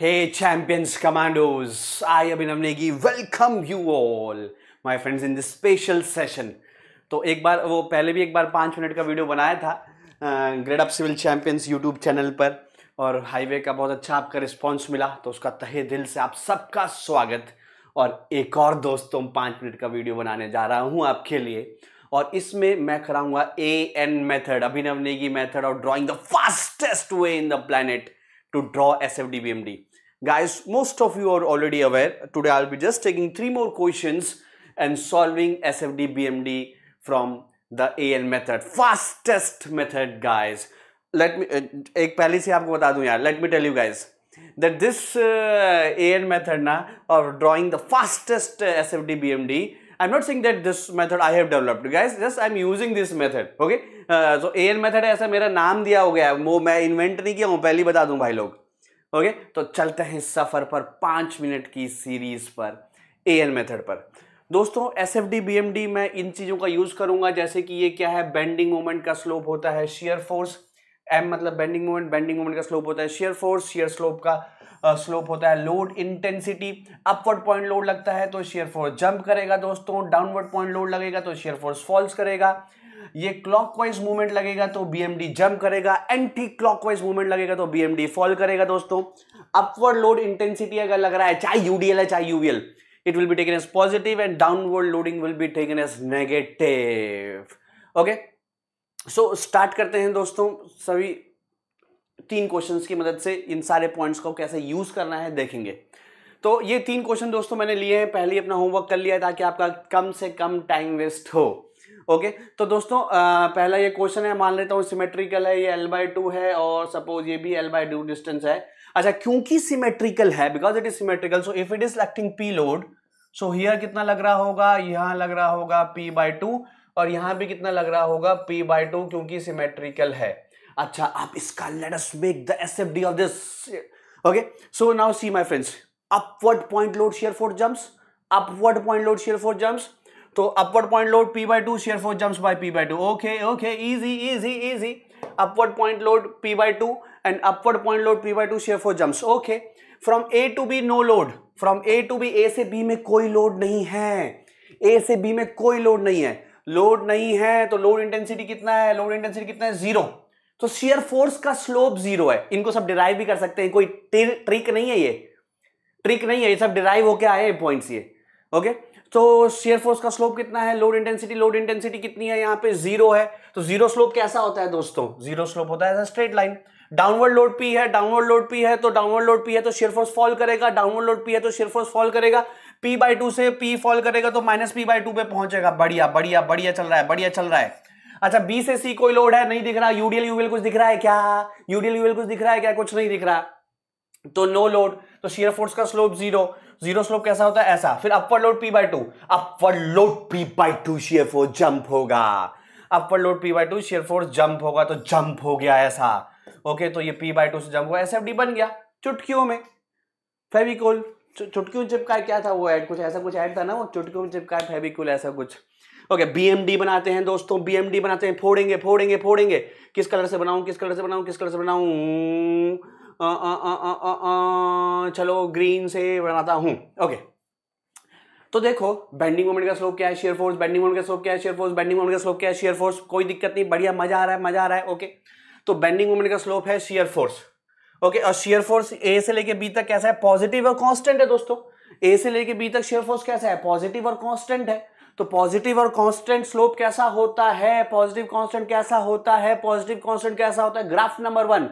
Hey champions commandos I Abhinav Negi welcome you all my friends in this special session तो एक बार वो पहले भी एक बार पाँच मिनट का वीडियो बनाया था grade up civil champions YouTube channel पर और हाईवे का बहुत अच्छा आपका रिस्पांस मिला तो उसका तहे दिल से आप सबका स्वागत और एक और दोस्तों तो पाँच मिनट का वीडियो बनाने जा रहा हूँ आपके लिए और इसमें मैं कराऊंगा A N method Abhinav Negi method और drawing the fastest way in the planet to draw SFD BMD, Guys, most of you are already aware. Today I'll be just taking three more questions and solving SFD BMD from the AL method. Fastest method, guys. Let me, uh, एक पहले से आपको बता दूं यार. Let me tell you guys that this uh, AL method na of drawing the fastest uh, SFD BMD. Not saying that this method I have developed guys just I am using this method okay so A N method ऐसा मेरा नाम दिया हो गया है वो मैं invent नहीं किया हूँ पहले ही बता दूँ भाई लोग ओके okay? तो चलते हैं सफ़र पर पाँच मिनट की सीरीज पर एन मेथड पर दोस्तों S F D B M D मैं इन चीज़ों का यूज़ करूंगा जैसे कि ये क्या है बेंडिंग मोमेंट का स्लोप होता है शेयर फोर्स एम मतलब बेंडिंग मोमेंट बेंडिंग मोमेंट का स्लोप होता है शेयर फोर्स शेयर स्लोप का स्लोप होता है load intensity upward point load लगता है तो शेयर फोर्स जंप करेगा दोस्तों डाउनवर्ड पॉइंट लोड लगेगा तो शेयर फोर्स फॉल्स करेगा ये क्लॉकवाइज मूवमेंट लगेगा तो बीएमडी जंप करेगा एंटी क्लॉकवाइज मूवमेंट लगेगा तो बीएमडी फॉल करेगा दोस्तों अपवर्ड लोड इंटेंसिटी अगर लग रहा है चाहे यूडीएल है चाहे UVL it will be taken as positive and downward loading will be taken as negative okay so so, start करते हैं दोस्तों सभी तीन क्वेश्चंस की मदद से इन सारे पॉइंट्स को कैसे यूज करना है देखेंगे तो ये तीन क्वेश्चन दोस्तों मैंने लिए हैं पहले अपना होमवर्क कर लिया ताकि आपका कम से कम टाइम वेस्ट हो ओके तो दोस्तों आ, पहला ये क्वेश्चन है मान लेता हूँ सिमेट्रिकल है ये एल बाई टू है और सपोज ये भी एल बाई टू डिस्टेंस है अच्छा क्योंकि सिमेट्रिकल है because it is symmetrical so if it is acting P load so here कितना लग रहा होगा यहाँ लग रहा होगा पी बाई टू और यहाँ भी कितना लग रहा होगा पी बाई टू क्योंकि सिमेट्रिकल है अच्छा आप इसका let us make the S F D of this okay so now see my friends upward point load shear force jumps upward point load shear force jumps तो upward point load P by two shear force jumps by P by two okay okay easy easy easy upward point load P by two and upward point load P by two shear force jumps okay from A to B no load from A to B A से B में कोई load नहीं है ए से B में कोई load नहीं है लोड नहीं है तो लोड इंटेंसिटी कितना है लोड इंटेंसिटी कितना है जीरो तो शेयर फोर्स का स्लोप जीरो है इनको सब डिराइव भी कर सकते हैं कोई ट्रिक नहीं है ये ट्रिक नहीं है ये सब डिराइव होके आए हैं पॉइंट्स ये ओके तो शेयर फोर्स का स्लोप कितना है लोड इंटेंसिटी लोड इंटेंसिटी कितनी है यहाँ पे जीरो है तो जीरो स्लोप कैसा होता है दोस्तों जीरो स्लोप होता है straight line downward load P है डाउनवर्ड लोड पी है तो डाउनवर्ड लोड पी है तो शेयर फोर्स फॉल करेगा डाउनवर्ड लोड पी है तो शेयर फोर्स फॉल करेगा P बाई टू से P फॉल करेगा तो माइनस पी बाई टू पे पहुंचेगा बढ़िया बढ़िया बढ़िया चल रहा है बढ़िया चल रहा है अच्छा B से C कोई लोड है नहीं दिख रहा यूडीएल यूवेल कुछ दिख रहा है क्या यूडीएल यूवेल कुछ दिख रहा है क्या कुछ नहीं दिख रहा तो नो लोड तो शेयर फोर्स का स्लोप जीरो जीरो स्लोप कैसा होता है ऐसा फिर upward load P by two upward load P by two shear force jump होगा upward load P by two shear force jump होगा तो जंप हो गया ऐसा ओके तो ये पी बाई टू से जंप हुआ एस एफ डी बन गया चुटकियों में फेविकोल चुटकी में चिपकाए क्या था वो ऐड कुछ ऐसा कुछ ऐड था ना वो चुटकी में चिपकाए फेविकुल ऐसा कुछ ओके बीएमडी बनाते हैं दोस्तों बीएमडी बनाते हैं फोड़ेंगे फोड़ेंगे फोड़ेंगे किस कलर से बनाऊं किस कलर से बनाऊं किस कलर से बनाऊं चलो ग्रीन से बनाता हूं ओके तो देखो बेंडिंग मोमेंट का स्लोप क्या है शेयर फोर्स बेंडिंग मोमेंट का स्लोप क्या है शेयर फोर्स बेंडिंग मोमेंट का स्लोप क्या है शेयर फोर्स कोई दिक्कत नहीं बढ़िया मजा आ रहा है मजा आ रहा है ओके तो बेंडिंग मोमेंट का स्लोप है शेयर फोर्स ओके और शेयर फोर्स ए से लेके बी तक कैसा है पॉजिटिव और कांस्टेंट है दोस्तों ए से लेके बी तक शेयर फोर्स कैसा है पॉजिटिव और कांस्टेंट है तो पॉजिटिव और कांस्टेंट स्लोप कैसा होता है पॉजिटिव कांस्टेंट कैसा होता है पॉजिटिव कांस्टेंट कैसा होता है graph number one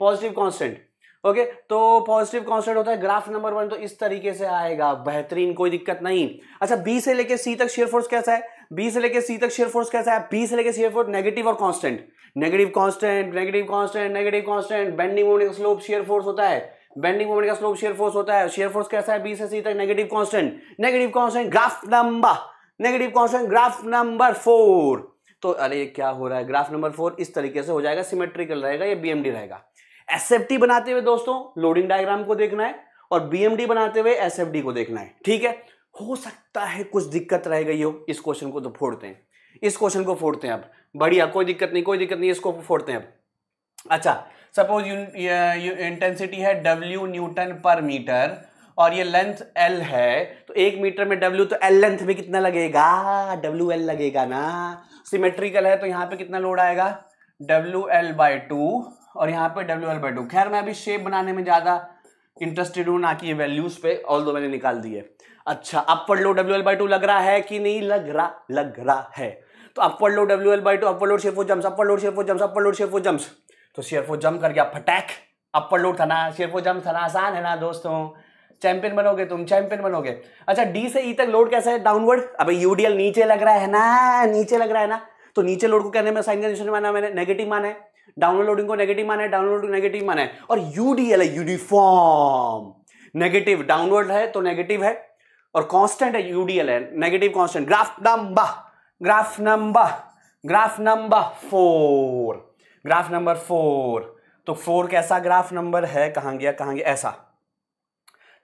positive constant okay तो पॉजिटिव कांस्टेंट होता है ग्राफ नंबर वन तो इस तरीके से आएगा बेहतरीन कोई दिक्कत नहीं अच्छा बी से लेके सी तक शेयर फोर्स कैसा है बी से लेके सी तक शेयर फोर्स कैसा है बी से लेकर शेयर फोर्स नेगेटिव और constant negative constant negative constant negative constant bending moment का स्लोप शेयर फोर्स होता है बेंडिंग मोमेंट का स्लोप शेयर फोर्स होता है शेयर फोर्स कैसा है बी से सी तक negative constant negative constant graph number negative constant graph number four तो अरे क्या हो रहा है ग्राफ नंबर फोर इस तरीके से हो जाएगा सिमेट्रिकल रहेगा या बीएमडी रहेगा एसएफटी बनाते हुए दोस्तों लोडिंग डायग्राम को देखना है और बीएमडी बनाते हुए एसएफडी को देखना है ठीक है हो सकता है कुछ दिक्कत रह गई हो इस क्वेश्चन को तो फोड़ते हैं इस क्वेश्चन को फोड़ते हैं अब बढ़िया कोई दिक्कत नहीं कोई दिक्कत नहीं इसको फोड़ते हैं अब अच्छा सपोज इंटेंसिटी है डब्ल्यू न्यूटन पर मीटर और ये लेंथ एल है तो एक मीटर में डब्ल्यू तो एल लेंथ में कितना लगेगा डब्ल्यू एल लगेगा ना सिमेट्रिकल है तो यहाँ पे कितना लोड आएगा डब्ल्यू एल बाई टू और यहाँ पे डब्ल्यू एल बाई टू खैर मैं अभी शेप बनाने में ज़्यादा इंटरेस्टेड हूँ ना कि ये वैल्यूज पे ऑल दो मैंने निकाल दिए अच्छा upward load W L by two लग रहा है कि नहीं लग रहा लग रहा है तो upward load W L by two upward load shear jumps upward load shear jumps upward load shear jumps तो शेयर जम कर गया फटैक अपवर्ड लोड था ना शेयर फॉर था ना आसान है ना दोस्तों चैंपियन बनोगे तुम चैंपियन बनोगे अच्छा डी से ई e तक लोड कैसा है डाउनवर्ड अब यूडीएल नीचे लग रहा है ना नीचे लग रहा है ना तो नीचे लोड को कहने में साइन कंडीशन माना मैंने नेगेटिव माना है डाउनलोडिंग को नेगेटिव माना है डाउनलोडिंग नेगेटिव माना है और यूडीएल है यूनिफॉर्म नेगेटिव डाउनलोड है तो नेगेटिव है और कांस्टेंट है यूडीएल है negative constant graph number graph number graph number four graph number four तो फोर कैसा ग्राफ नंबर है कहां गया कहा गया ऐसा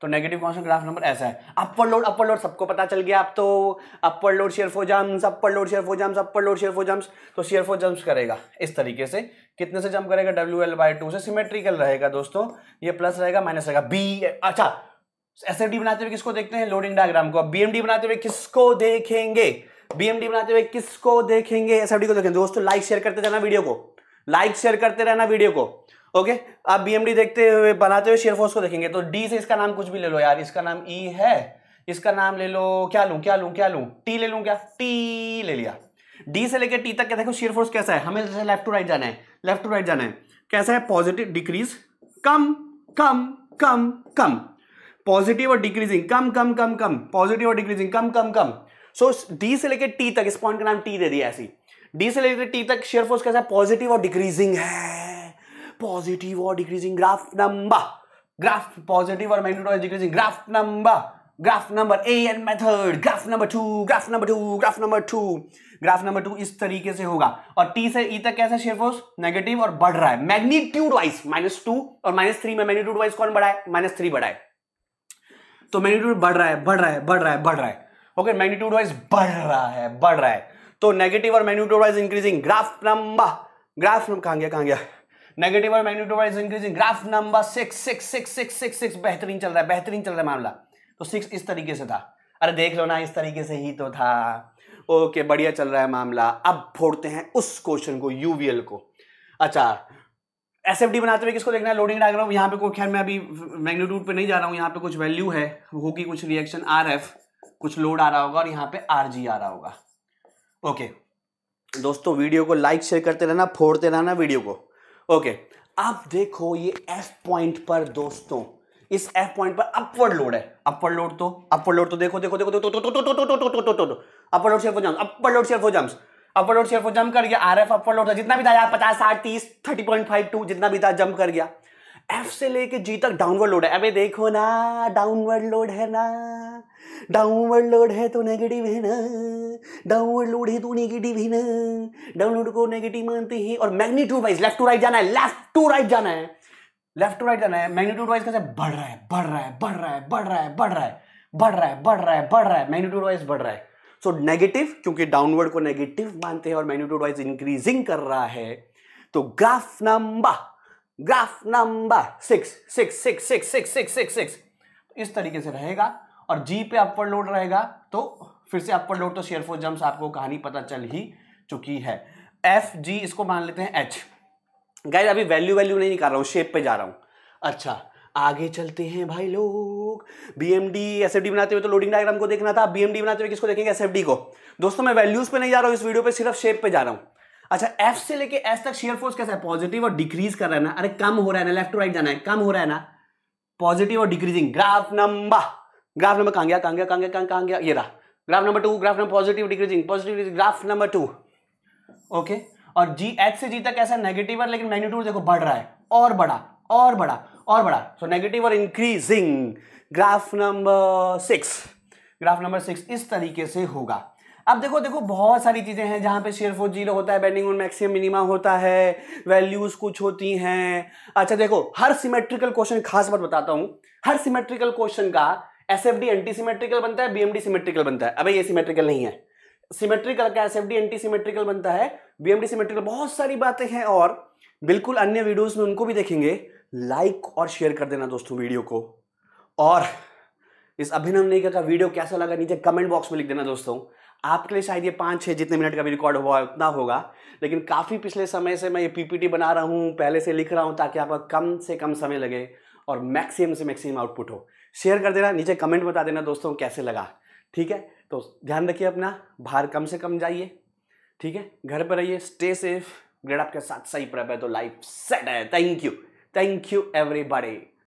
तो नेगेटिव कॉन्स्टेंट ग्राफ नंबर ऐसा है अपर लोड अपर लोड सबको पता चल गया आप तो अपर लोड शेयर फो जम्स अपर लोड शेयर फो जम्स अपर लोड शेयर फो जम्स तो शेयर फो जम्स करेगा इस तरीके से कितने से जम करेगा डब्ल्यू एल बाई टू से सिमेट्रिकल रहेगा दोस्तों ये प्लस रहेगा माइनस रहेगा बी अच्छा एस बनाते हुए किसको देखते हैं लोडिंग डायग्राम को बीएमडी बनाते हुए किसको देखेंगे बीएमडी बनाते हुए किसको देखेंगे एस को देखेंगे दोस्तों लाइक शेयर करते रहना वीडियो को लाइक शेयर करते रहना वीडियो को ओके आप बीएमडी देखते हुए बनाते हुए शेयर फोर्स को देखेंगे तो डी से इसका नाम कुछ भी ले लो यार इसका नाम ई e है इसका नाम ले लो क्या लू क्या लू क्या लू टी ले लू क्या टी ले लिया डी से लेकर टी तक क्या देखो शेयर फोर्स कैसा है हमें लेफ्ट टू राइट जाना है लेफ्ट टू राइट जाना है कैसा है पॉजिटिव डिक्रीज कम कम कम कम पॉजिटिव और डिक्रीजिंग कम कम कम कम पॉजिटिव और डिक्रीजिंग कम कम कम सो डी से लेकर टी तक इस पॉइंट का नाम टी दे दिया ऐसी डी से लेकर टी तक शेयर फोर्स कैसा पॉजिटिव और डिक्रीजिंग है पॉजिटिव और decreasing graph number graph positive और magnetic decreasing graph number graph number a and method graph number two graph number two graph number two graph number two इस तरीके से होगा और t से e तक कैसे शेफोस नेगेटिव और बढ़ रहा है मैग्नीट्यूड वाइज माइनस टू और माइनस थ्री में मैग्नीट्यूड वाइज कौन बढ़ा है माइनस थ्री बढ़ा है तो मैग्नीट्यूड बढ़ रहा है बढ़ रहा है बढ़ रहा है बढ़ रहा है ओके मैग्नीट्यूड वाइज बढ़ रहा है बढ़ रहा है तो नेगेटिव और magnitude wise increasing graph number graph कहाँ गया कहाँ गया नेगेटिव और magnitude wise increasing graph number six six six six six six बेहतरीन चल रहा है बेहतरीन चल रहा है मामला तो सिक्स इस तरीके से था अरे देख लो ना इस तरीके से ही तो था ओके बढ़िया चल रहा है मामला अब फोड़ते हैं उस क्वेश्चन को यूवीएल को अच्छा एस एफ डी बनाते हुए किसको देखना है लोडिंग डायग्राम यहाँ पे कोई खैर मैं अभी मैग्नीट्यूड पे नहीं जा रहा हूँ यहाँ पे कुछ वैल्यू है होगी कुछ रिएक्शन आर एफ कुछ लोड आ रहा होगा और यहाँ पे आर जी आ रहा होगा ओके दोस्तों वीडियो को लाइक शेयर करते रहना फोड़ते रहना वीडियो को ओके अब देखो ये एफ पॉइंट पर दोस्तों इस एफ पॉइंट पर अपवर्ड लोड है अपवर्ड लोड तो अपवर्ड लोड तो देखो देखो देखो देखो upward load shear jumps upward load shear force jumps upward load shear force jump कर गया आर एफ अपवर्ड लोड था जितना भी था पचास साठ तीस थर्टी पॉइंट फाइव टू जितना भी था जम्प कर गया एफ से लेके जी तक डाउनवर्ड लोड है अबे देखो ना डाउनवर्ड लोड है ना डाउनवर्ड लोड है तो नेगेटिव है ना डाउनवर्ड लोड है तो नेगेटिव है ना डाउनलोड को नेगेटिव मानते हैं और magnitude wise left to right जाना है लेफ्ट टू राइट जाना है लेफ्ट टू राइट जाना है मैग्नीट्यूड वाइज कैसे बढ़ रहा है बढ़ रहा है बढ़ रहा है बढ़ रहा है बढ़ रहा है बढ़ रहा है बढ़ रहा है बढ़ रहा है मैग्नीट्यूड वाइज बढ़ रहा है सो नेगेटिव क्योंकि डाउनवर्ड को नेगेटिव मानते हैं और मैग्नीट्यूड वाइज इंक्रीजिंग कर रहा है तो graph number graph number six six six six six six six six इस तरीके से रहेगा और जी पे अपवर्ड लोड रहेगा तो फिर से अपवर्ड लोड तो शेयर फोर जम्स आपको कहानी पता चल ही चुकी है एफ जी इसको मान लेते हैं एच गाइज अभी वैल्यू वैल्यू नहीं निकाल रहा हूँ शेप पे जा रहा हूँ अच्छा आगे चलते हैं भाई लोग B M D S F D बनाते हुए तो लोडिंग डायग्राम को देखना था बी एम डी बनाते हुए किसको देखेंगे एस एफ डी को दोस्तों मैं वैल्यूज पे नहीं जा रहा हूँ इस वीडियो पे सिर्फ शेप पे जा रहा हूँ अच्छा एफ से लेके एस तक शेयर फोर्स कैसा है पॉजिटिव और डिक्रीज कर रहा है ना अरे कम हो रहा है ना लेफ्ट टू राइट जाना है कम हो रहा है ना पॉजिटिव और decreasing graph number graph number कहाँ गया कहाँ गया कहाँ गया कहाँ कहाँ गया ये रहा graph number two graph number positive decreasing positive graph number two okay okay? और जी एच से जी तक ऐसा नेगेटिव है लेकिन मैग्नीट्यूड देखो बढ़ रहा है और बड़ा और बड़ा और बड़ा सो नेगेटिव और increasing graph number six graph number six इस तरीके से होगा अब देखो देखो बहुत सारी चीज़ें हैं जहाँ पे शेयर फोर जीरो होता है बेंडिंग ऑन मैक्सिमम मिनिमा होता है वैल्यूज़ कुछ होती हैं अच्छा देखो हर सिमेट्रिकल क्वेश्चन खास बात बताता हूँ हर सिमेट्रिकल क्वेश्चन का S F D anti symmetrical बनता है बीएमडी सिमेट्रिकल बनता है अबे ये सिमेट्रिकल नहीं है सिमेट्रिकल का एस एंटी सिमेट्रिकल बनता है बीएमडी सिमेट्रिकल बहुत सारी बातें हैं और बिल्कुल अन्य वीडियोस में उनको भी देखेंगे लाइक और शेयर कर देना दोस्तों वीडियो को और इस अभिनव नेगा का वीडियो कैसा लगा नीचे कमेंट बॉक्स में लिख देना दोस्तों आपके लिए शायद ये पाँच छः जितने मिनट का भी रिकॉर्ड हुआ है उतना होगा लेकिन काफ़ी पिछले समय से मैं ये पीपीटी बना रहा हूँ पहले से लिख रहा हूँ ताकि आपका कम से कम समय लगे और मैक्सिमम से मैक्सिमम आउटपुट हो शेयर कर देना नीचे कमेंट बता देना दोस्तों कैसे लगा ठीक है तो ध्यान रखिए अपना बाहर कम से कम जाइए ठीक है घर पर रहिए स्टे सेफ ग्रेड आपके साथ सही प्रेप है तो लाइफ सेट है thank you thank you everybody